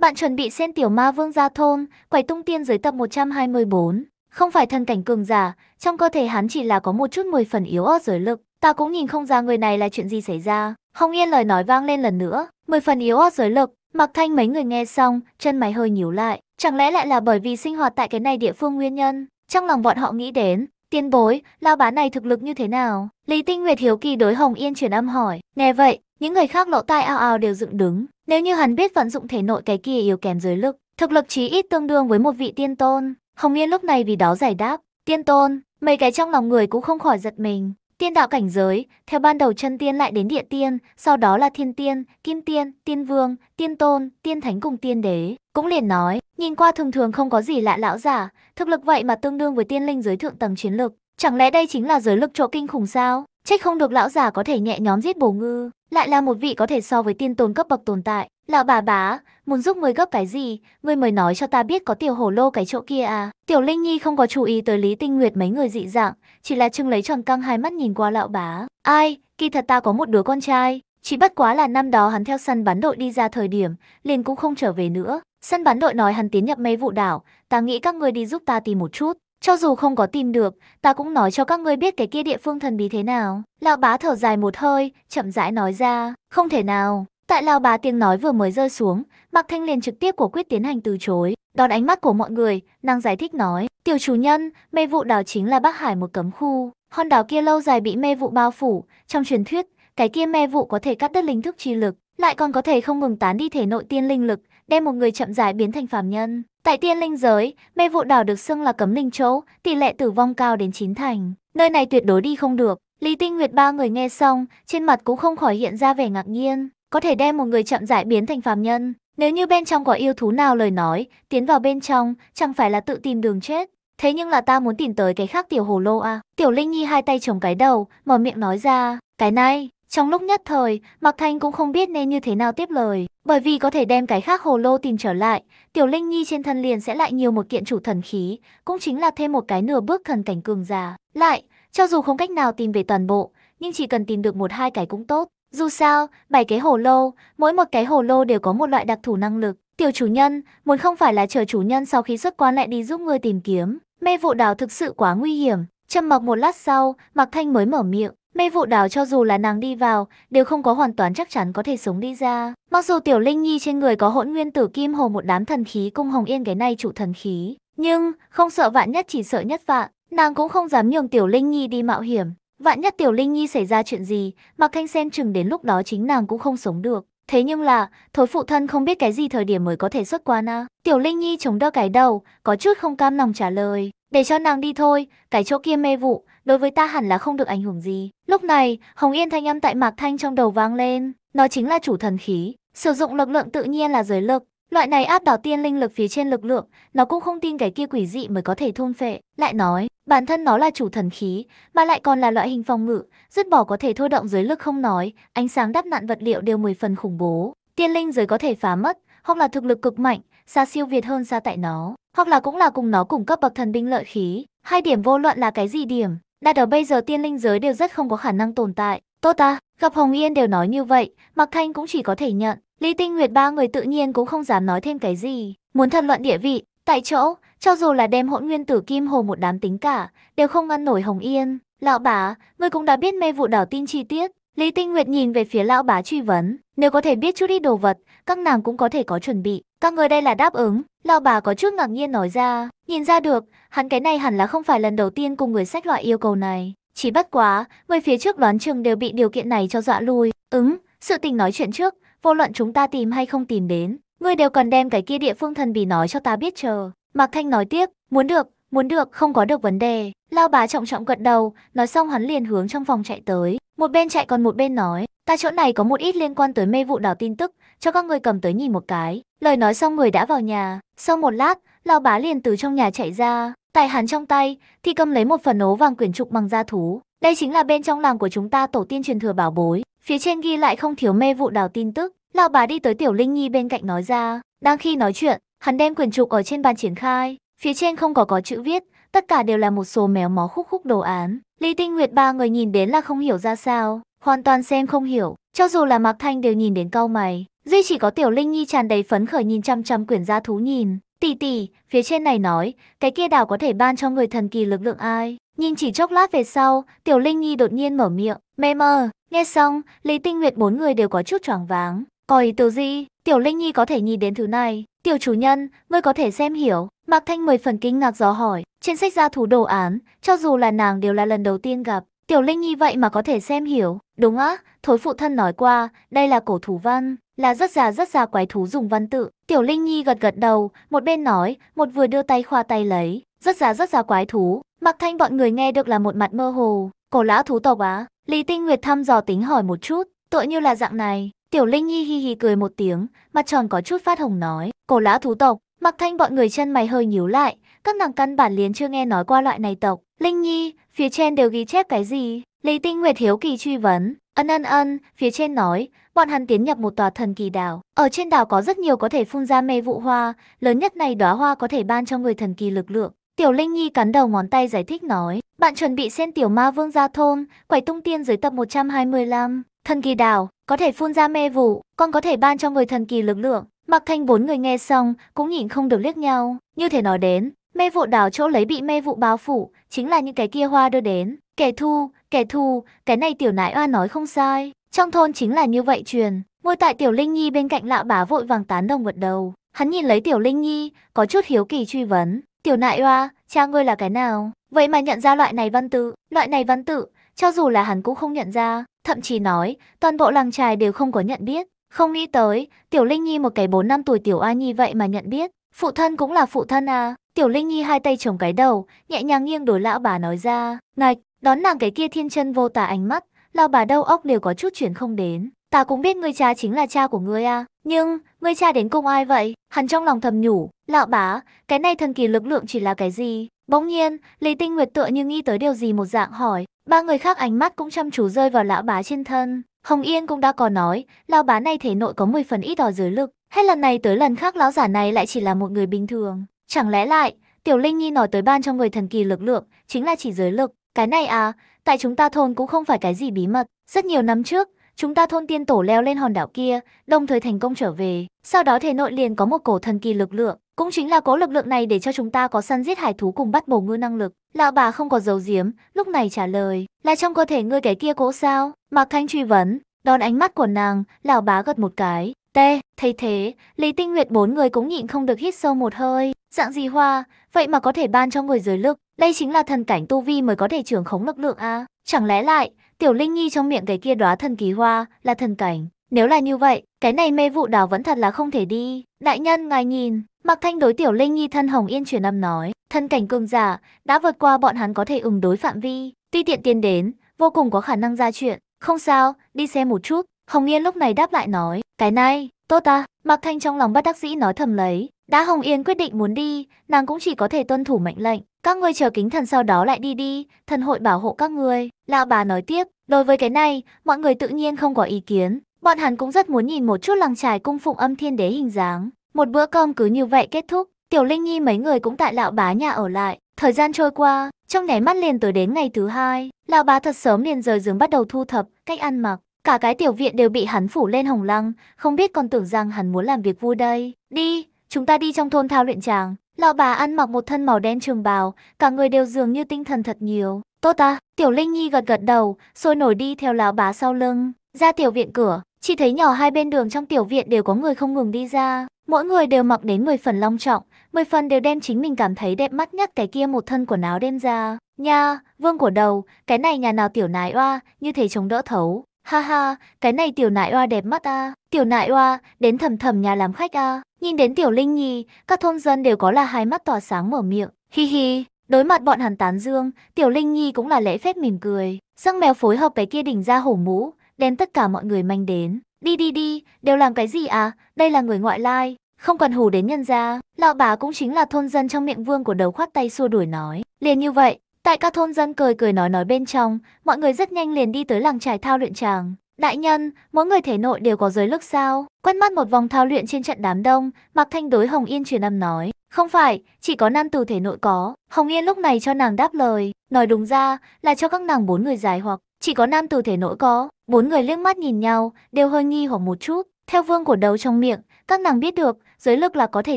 Bạn chuẩn bị xem tiểu ma vương gia thôn, quẩy tung tiên dưới tập 124. Không phải thân cảnh cường giả, trong cơ thể hắn chỉ là có một chút 10 phần yếu ớt giới lực. Ta cũng nhìn không ra người này là chuyện gì xảy ra. Hồng Yên lời nói vang lên lần nữa, 10 phần yếu ớt giới lực. Mặc thanh mấy người nghe xong, chân mày hơi nhíu lại. Chẳng lẽ lại là bởi vì sinh hoạt tại cái này địa phương nguyên nhân? Trong lòng bọn họ nghĩ đến, tiên bối, lao bá này thực lực như thế nào? Lý Tinh Nguyệt hiếu kỳ đối Hồng Yên truyền âm hỏi. Nghe vậy, những người khác lỗ tai ao ao đều dựng đứng. Nếu như hắn biết vận dụng thể nội cái kia yếu kém dưới lực, thực lực chí ít tương đương với một vị tiên tôn. Hồng Yên lúc này vì đó giải đáp, tiên tôn, mấy cái trong lòng người cũng không khỏi giật mình. Tiên đạo cảnh giới, theo ban đầu chân tiên lại đến địa tiên, sau đó là thiên tiên, kim tiên, tiên vương, tiên tôn, tiên thánh cùng tiên đế. Cũng liền nói, nhìn qua thường thường không có gì lạ lão giả, thực lực vậy mà tương đương với tiên linh giới thượng tầng chiến lực. Chẳng lẽ đây chính là giới lực chỗ kinh khủng sao? Trách không được lão già có thể nhẹ nhóm giết bổ ngư, lại là một vị có thể so với tiên tồn cấp bậc tồn tại. Lão bà bá, muốn giúp người gấp cái gì, ngươi mới nói cho ta biết có tiểu hổ lô cái chỗ kia à. Tiểu Linh Nhi không có chú ý tới Lý Tinh Nguyệt mấy người dị dạng, chỉ là trưng lấy tròn căng hai mắt nhìn qua lão bá. Ai, kỳ thật ta có một đứa con trai, chỉ bất quá là năm đó hắn theo săn bắn đội đi ra thời điểm, liền cũng không trở về nữa. Săn bắn đội nói hắn tiến nhập mấy vụ đảo, ta nghĩ các ngươi đi giúp ta tìm một chút. Cho dù không có tìm được, ta cũng nói cho các ngươi biết cái kia địa phương thần bí thế nào. Lão bá thở dài một hơi, chậm rãi nói ra, không thể nào. Tại lão bá tiếng nói vừa mới rơi xuống, Mạc Thanh liền trực tiếp của quyết tiến hành từ chối. Đón ánh mắt của mọi người, nàng giải thích nói, tiểu chủ nhân, mê vụ đảo chính là Bắc Hải một cấm khu. Hòn đảo kia lâu dài bị mê vụ bao phủ, trong truyền thuyết, cái kia mê vụ có thể cắt đứt linh thức chi lực, lại còn có thể không ngừng tán đi thể nội tiên linh lực, đem một người chậm rãi biến thành phàm nhân. Tại tiên linh giới, mê vụ đảo được xưng là cấm linh chỗ, tỷ lệ tử vong cao đến chín thành. Nơi này tuyệt đối đi không được. Lý Tinh Nguyệt ba người nghe xong, trên mặt cũng không khỏi hiện ra vẻ ngạc nhiên. Có thể đem một người chậm rãi biến thành phàm nhân. Nếu như bên trong có yêu thú nào lời nói, tiến vào bên trong, chẳng phải là tự tìm đường chết. Thế nhưng là ta muốn tìm tới cái khác tiểu hồ lô à. Tiểu Linh Nhi hai tay chống cái đầu, mở miệng nói ra, cái này, trong lúc nhất thời, Mạc Thanh cũng không biết nên như thế nào tiếp lời, bởi vì có thể đem cái khác hồ lô tìm trở lại, Tiểu Linh Nhi trên thân liền sẽ lại nhiều một kiện chủ thần khí, cũng chính là thêm một cái nửa bước thần cảnh cường già. Lại, cho dù không cách nào tìm về toàn bộ, nhưng chỉ cần tìm được một hai cái cũng tốt. Dù sao, bảy cái hồ lô, mỗi một cái hồ lô đều có một loại đặc thù năng lực. Tiểu chủ nhân, muốn không phải là chờ chủ nhân sau khi xuất quan lại đi giúp người tìm kiếm. Mê vụ đào thực sự quá nguy hiểm. Trầm mặc một lát sau, Mạc Thanh mới mở miệng. Mê vụ đảo cho dù là nàng đi vào, đều không có hoàn toàn chắc chắn có thể sống đi ra. Mặc dù Tiểu Linh Nhi trên người có hỗn nguyên tử kim hồ một đám thần khí cung hồng yên cái này trụ thần khí, nhưng không sợ vạn nhất chỉ sợ nhất vạn, nàng cũng không dám nhường Tiểu Linh Nhi đi mạo hiểm. Vạn nhất Tiểu Linh Nhi xảy ra chuyện gì, mặc Thanh Sen chừng đến lúc đó chính nàng cũng không sống được. Thế nhưng là, thối phụ thân không biết cái gì thời điểm mới có thể xuất quan à. Tiểu Linh Nhi chống đỡ cái đầu, có chút không cam lòng trả lời. Để cho nàng đi thôi, cái chỗ kia mê vụ, đối với ta hẳn là không được ảnh hưởng gì. Lúc này, Hồng Yên thanh âm tại Mạc Thanh trong đầu vang lên, nó chính là chủ thần khí, sử dụng lực lượng tự nhiên là giới lực. Loại này áp đảo tiên linh lực phía trên lực lượng, nó cũng không tin cái kia quỷ dị mới có thể thôn phệ. Lại nói, bản thân nó là chủ thần khí, mà lại còn là loại hình phòng ngự, dứt bỏ có thể thôi động giới lực không nói, ánh sáng đắp nạn vật liệu đều 10 phần khủng bố. Tiên linh giới có thể phá mất, hoặc là thực lực cực mạnh, xa siêu việt hơn xa tại nó hoặc là cũng là cùng nó cung cấp bậc thần binh lợi khí. Hai điểm vô luận là cái gì điểm, đặt ở bây giờ tiên linh giới đều rất không có khả năng tồn tại. Tốt ta, gặp Hồng Yên đều nói như vậy, Mạc Thanh cũng chỉ có thể nhận. Lý Tinh Nguyệt ba người tự nhiên cũng không dám nói thêm cái gì. Muốn thật luận địa vị, tại chỗ, cho dù là đem hỗn nguyên tử kim hồ một đám tính cả, đều không ngăn nổi Hồng Yên. Lão bà, người cũng đã biết mê vụ đảo tin chi tiết, Lý Tinh Nguyệt nhìn về phía lão bá truy vấn, nếu có thể biết chút ít đồ vật, các nàng cũng có thể có chuẩn bị. Các người đây là đáp ứng, lão bà có chút ngạc nhiên nói ra, nhìn ra được, hắn cái này hẳn là không phải lần đầu tiên cùng người sách loại yêu cầu này. Chỉ bất quá, người phía trước đoán chừng đều bị điều kiện này cho dọa lui. Ứng, sự tình nói chuyện trước, vô luận chúng ta tìm hay không tìm đến, người đều cần đem cái kia địa phương thần bì nói cho ta biết chờ. Mạc Thanh nói tiếp, muốn được, Muốn được không có được vấn đề. Lao bá trọng trọng gật đầu, nói xong hắn liền hướng trong phòng chạy tới. Một bên chạy còn một bên nói, ta chỗ này có một ít liên quan tới mê vụ đào tin tức, cho các người cầm tới nhìn một cái. Lời nói xong người đã vào nhà, sau một lát, Lao bá liền từ trong nhà chạy ra. Tại hắn trong tay, thì cầm lấy một phần ố vàng quyển trục bằng da thú. Đây chính là bên trong làng của chúng ta tổ tiên truyền thừa bảo bối. Phía trên ghi lại không thiếu mê vụ đào tin tức. Lão bá đi tới Tiểu Linh Nhi bên cạnh nói ra. Đang khi nói chuyện, hắn đem quyển trục ở trên bàn triển khai. Phía trên không có có chữ viết, tất cả đều là một số méo mó khúc khúc đồ án. Lý Tinh Nguyệt ba người nhìn đến là không hiểu ra sao, hoàn toàn xem không hiểu, cho dù là Mạc Thanh đều nhìn đến cau mày. Duy chỉ có Tiểu Linh Nhi tràn đầy phấn khởi nhìn chăm chăm quyển gia thú nhìn. Tỷ tỷ, phía trên này nói, cái kia đảo có thể ban cho người thần kỳ lực lượng ai. Nhìn chỉ chốc lát về sau, Tiểu Linh Nhi đột nhiên mở miệng, mê mờ. Nghe xong, Lý Tinh Nguyệt bốn người đều có chút choáng váng. Có ý từ gì? Tiểu Linh Nhi có thể nhìn đến thứ này. Tiểu chủ nhân, ngươi có thể xem hiểu. Mạc Thanh mười phần kinh ngạc dò hỏi. Trên sách gia thú đồ án, cho dù là nàng đều là lần đầu tiên gặp. Tiểu Linh Nhi vậy mà có thể xem hiểu. Đúng á, thối phụ thân nói qua, đây là cổ thú văn, là rất già rất già quái thú dùng văn tự. Tiểu Linh Nhi gật gật đầu, một bên nói, một vừa đưa tay khoa tay lấy. Rất già rất già quái thú. mặc Thanh bọn người nghe được là một mặt mơ hồ. Cổ lão thú tộc á. Lý Tinh Nguyệt thăm dò tính hỏi một chút. Tội như là dạng này. Tiểu Linh Nhi hi hi cười một tiếng, mặt tròn có chút phát hồng nói, cổ lão thú tộc, Mặc Thanh bọn người chân mày hơi nhíu lại, các nàng căn bản liền chưa nghe nói qua loại này tộc. Linh Nhi, phía trên đều ghi chép cái gì? Lý Tinh Nguyệt hiếu kỳ truy vấn. Ân ân ân, phía trên nói, bọn hắn tiến nhập một tòa thần kỳ đảo. Ở trên đảo có rất nhiều có thể phun ra mê vụ hoa, lớn nhất này đóa hoa có thể ban cho người thần kỳ lực lượng. Tiểu Linh Nhi cắn đầu ngón tay giải thích nói, bạn chuẩn bị xem tiểu ma vương gia thôn, quẩy tung tiên dưới tập 125. Thần kỳ đảo, có thể phun ra mê vụ, còn có thể ban cho người thần kỳ lực lượng, mặc Thanh bốn người nghe xong, cũng nhìn không được liếc nhau, như thể nói đến, mê vụ đảo chỗ lấy bị mê vụ báo phủ, chính là những cái kia hoa đưa đến. Kẻ thu, kẻ thu, cái này tiểu nãi oa nói không sai, trong thôn chính là như vậy truyền. Ngồi tại tiểu Linh Nhi bên cạnh lão bá vội vàng tán đồng gật đầu, hắn nhìn lấy tiểu Linh Nhi, có chút hiếu kỳ truy vấn, tiểu nại oa, cha ngươi là cái nào? Vậy mà nhận ra loại này văn tự, loại này văn tự, cho dù là hắn cũng không nhận ra, thậm chí nói, toàn bộ làng trài đều không có nhận biết. Không nghĩ tới, Tiểu Linh Nhi một cái 4 năm tuổi Tiểu A Nhi vậy mà nhận biết. Phụ thân cũng là phụ thân à. Tiểu Linh Nhi hai tay chống cái đầu, nhẹ nhàng nghiêng đối lão bà nói ra. Ngạch, đón nàng cái kia thiên chân vô tả ánh mắt, lão bà đâu óc đều có chút chuyển không đến. Ta cũng biết người cha chính là cha của ngươi à. Nhưng, người cha đến cùng ai vậy? Hắn trong lòng thầm nhủ. Lão bá, cái này thần kỳ lực lượng chỉ là cái gì? Bỗng nhiên, Lý Tinh Nguyệt tựa như nghĩ tới điều gì một dạng hỏi. Ba người khác ánh mắt cũng chăm chú rơi vào lão bá trên thân. Hồng Yên cũng đã có nói, lão bá này thể nội có 10 phần ít đỏ giới lực, hết lần này tới lần khác lão giả này lại chỉ là một người bình thường. Chẳng lẽ lại, Tiểu Linh Nhi nói tới ban cho người thần kỳ lực lượng, chính là chỉ giới lực. Cái này à, tại chúng ta thôn cũng không phải cái gì bí mật. Rất nhiều năm trước, chúng ta thôn tiên tổ leo lên hòn đảo kia, đồng thời thành công trở về. Sau đó thể nội liền có một cổ thần kỳ lực lượng, cũng chính là có lực lượng này để cho chúng ta có săn giết hải thú cùng bắt bổ ngư năng lực. Lão bà không có giấu giếm, lúc này trả lời, là trong cơ thể ngươi cái kia cố sao? Mạc Thanh truy vấn, đón ánh mắt của nàng, lão bá gật một cái. tê, thấy thế, Lý Tinh Nguyệt bốn người cũng nhịn không được hít sâu một hơi. Dạng gì hoa, vậy mà có thể ban cho người giới lực, đây chính là thần cảnh tu vi mới có thể trưởng khống lực lượng à? Chẳng lẽ lại, Tiểu Linh Nhi trong miệng cái kia đóa thần kỳ hoa là thần cảnh. Nếu là như vậy, cái này mê vụ đào vẫn thật là không thể đi. Đại nhân ngài nhìn, Mặc Thanh đối Tiểu Linh Nhi thân Hồng Yên truyền âm nói, thân cảnh cường giả đã vượt qua bọn hắn có thể ứng đối phạm vi, tuy tiện tiến đến, vô cùng có khả năng ra chuyện. Không sao, đi xem một chút. Hồng Yên lúc này đáp lại nói, cái này, tốt ta. Mặc Thanh trong lòng bất đắc dĩ nói thầm lấy, đã Hồng Yên quyết định muốn đi, nàng cũng chỉ có thể tuân thủ mệnh lệnh. Các ngươi chờ kính thần sau đó lại đi đi, thần hội bảo hộ các ngươi. Lão bà nói tiếp, đối với cái này, mọi người tự nhiên không có ý kiến. Bọn hắn cũng rất muốn nhìn một chút làng trài cung phụng âm thiên đế hình dáng. Một bữa cơm cứ như vậy kết thúc, Tiểu Linh Nhi mấy người cũng tại lão bá nhà ở lại. Thời gian trôi qua, trong nháy mắt liền tới đến ngày thứ hai, lão bá thật sớm liền rời giường bắt đầu thu thập, cách ăn mặc. Cả cái tiểu viện đều bị hắn phủ lên hồng lăng, không biết còn tưởng rằng hắn muốn làm việc vui đây. Đi, Chúng ta đi trong thôn thao luyện chàng. Lão bà ăn mặc một thân màu đen trường bào, cả người đều dường như tinh thần thật nhiều. Tốt ta, Tiểu Linh Nhi gật gật đầu, rồi nổi đi theo lão bà sau lưng. Ra tiểu viện cửa, chỉ thấy nhỏ hai bên đường trong tiểu viện đều có người không ngừng đi ra. Mỗi người đều mặc đến 10 phần long trọng, 10 phần đều đem chính mình cảm thấy đẹp mắt nhất cái kia một thân quần áo đem ra. Nha, vương của đầu, cái này nhà nào tiểu nái oa, như thế chống đỡ thấu. Ha ha, cái này tiểu nại oa đẹp mắt à. Tiểu nại oa, đến thầm thầm nhà làm khách à. Nhìn đến tiểu linh nhi, các thôn dân đều có là hai mắt tỏa sáng mở miệng. Hi hi, đối mặt bọn hàn tán dương, tiểu linh nhi cũng là lễ phép mỉm cười. Răng mèo phối hợp cái kia đỉnh ra hổ mũ, đem tất cả mọi người manh đến. Đi đi đi, đều làm cái gì à, đây là người ngoại lai. Không cần hù đến nhân gia. lão bà cũng chính là thôn dân trong miệng vương của đầu khoát tay xua đuổi nói. Liền như vậy, Tại các thôn dân cười cười nói nói bên trong, mọi người rất nhanh liền đi tới làng trải thao luyện tràng. Đại nhân, mỗi người thể nội đều có giới lực sao? Quét mắt một vòng thao luyện trên trận đám đông, Mạc Thanh đối Hồng Yên truyền âm nói. Không phải, chỉ có nam tử thể nội có. Hồng Yên lúc này cho nàng đáp lời, nói đúng ra là cho các nàng bốn người dài hoặc chỉ có nam tử thể nội có. Bốn người liếc mắt nhìn nhau, đều hơi nghi hoặc một chút. Theo vương của đầu trong miệng, các nàng biết được, giới lực là có thể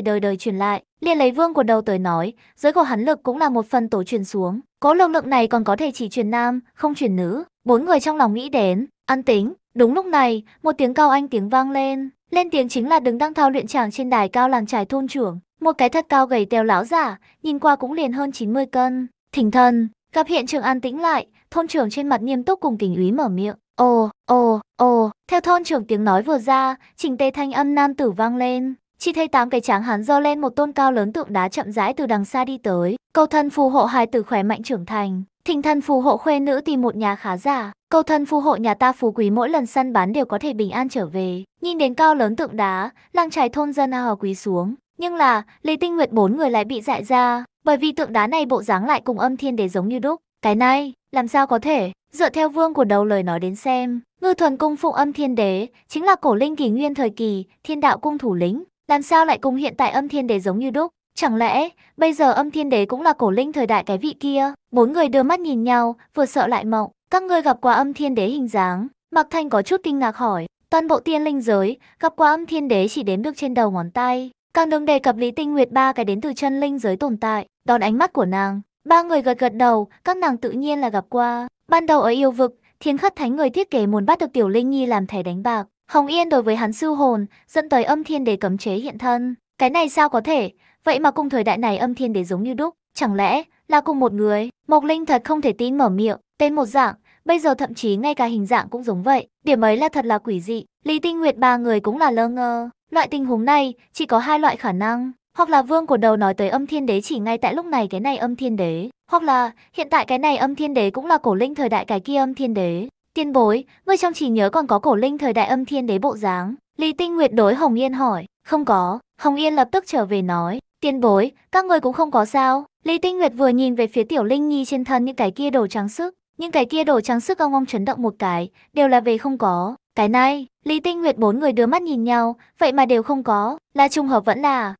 đời đời truyền lại. Liền lấy vương của đầu tới nói, giới của hắn lực cũng là một phần tổ truyền xuống. có lực lượng này còn có thể chỉ truyền nam, không truyền nữ. Bốn người trong lòng nghĩ đến, ăn tính. Đúng lúc này, một tiếng cao anh tiếng vang lên. Lên tiếng chính là đứng đang thao luyện chàng trên đài cao làng trải thôn trưởng. Một cái thật cao gầy teo lão giả, nhìn qua cũng liền hơn 90 cân. Thỉnh thần, gặp hiện trường an tĩnh lại, thôn trưởng trên mặt nghiêm túc cùng tình úy mở miệng. Ồ, Ồ, ồ, theo thôn trưởng tiếng nói vừa ra, trình tê thanh âm nam tử vang lên. Chỉ thấy tám cái tráng hắn do lên một tôn cao lớn tượng đá chậm rãi từ đằng xa đi tới. Câu thân phù hộ hài tử khỏe mạnh trưởng thành. Thịnh thân phù hộ khuê nữ tìm một nhà khá giả. Câu thân phù hộ nhà ta phú quý mỗi lần săn bán đều có thể bình an trở về. Nhìn đến cao lớn tượng đá, làng trài thôn dân hò quý xuống. Nhưng là, Lý Tinh Nguyệt bốn người lại bị dại ra. Bởi vì tượng đá này bộ dáng lại cùng âm thiên đế giống như đúc. Cái này, làm sao có thể? Dựa theo vương của đầu lời nói đến xem, Ngư thuần cung phụng âm thiên đế, chính là cổ linh kỳ nguyên thời kỳ, thiên đạo cung thủ lĩnh, làm sao lại cùng hiện tại âm thiên đế giống như đúc? Chẳng lẽ, bây giờ âm thiên đế cũng là cổ linh thời đại cái vị kia? Bốn người đưa mắt nhìn nhau, vừa sợ lại mộng. Các ngươi gặp qua âm thiên đế hình dáng, Mạc Thanh có chút kinh ngạc hỏi, toàn bộ tiên linh giới, gặp qua âm thiên đế chỉ đếm được trên đầu ngón tay. Càng đừng đề cập Lý Tinh Nguyệt ba cái đến từ chân linh giới tồn tại, đón ánh mắt của nàng. Ba người gật gật đầu, các nàng tự nhiên là gặp qua. Ban đầu ở yêu vực, Thiên Khất Thánh người thiết kế muốn bắt được Tiểu Linh Nhi làm thẻ đánh bạc. Hồng Yên đối với hắn siêu hồn, dẫn tới âm thiên để cấm chế hiện thân. Cái này sao có thể? Vậy mà cùng thời đại này âm thiên để giống như đúc, chẳng lẽ là cùng một người? Mộc Linh thật không thể tin mở miệng, tên một dạng, bây giờ thậm chí ngay cả hình dạng cũng giống vậy. Điểm ấy là thật là quỷ dị. Lý Tinh Nguyệt ba người cũng là lơ ngơ. Loại tình huống này chỉ có hai loại khả năng, hoặc là vương của đầu nói tới âm thiên đế chỉ ngay tại lúc này cái này âm thiên đế. Hoặc là hiện tại cái này âm thiên đế cũng là cổ linh thời đại cái kia âm thiên đế. Tiên bối, ngươi trong trí nhớ còn có cổ linh thời đại âm thiên đế bộ dáng. Lý Tinh Nguyệt đối Hồng Yên hỏi, không có. Hồng Yên lập tức trở về nói, tiên bối, các ngươi cũng không có sao. Lý Tinh Nguyệt vừa nhìn về phía Tiểu Linh Nhi trên thân những cái kia đồ trắng sức, những cái kia đồ trắng sức ông ông chấn động một cái, đều là về không có. Cái này, Lý Tinh Nguyệt bốn người đưa mắt nhìn nhau, vậy mà đều không có, là trùng hợp vẫn là,